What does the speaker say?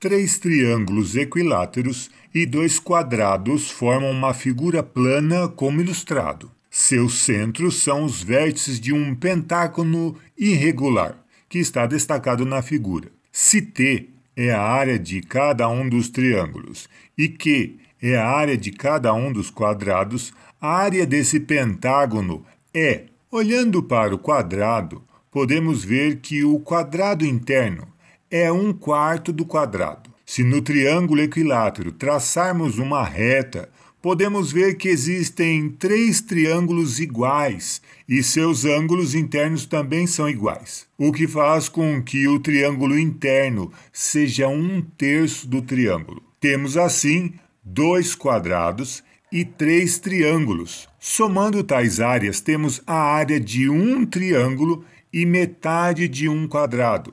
Três triângulos equiláteros e dois quadrados formam uma figura plana como ilustrado. Seus centros são os vértices de um pentágono irregular, que está destacado na figura. Se T é a área de cada um dos triângulos e Q é a área de cada um dos quadrados, a área desse pentágono é. Olhando para o quadrado, podemos ver que o quadrado interno é um quarto do quadrado. Se no triângulo equilátero traçarmos uma reta, podemos ver que existem três triângulos iguais e seus ângulos internos também são iguais, o que faz com que o triângulo interno seja um terço do triângulo. Temos assim dois quadrados e três triângulos. Somando tais áreas, temos a área de um triângulo e metade de um quadrado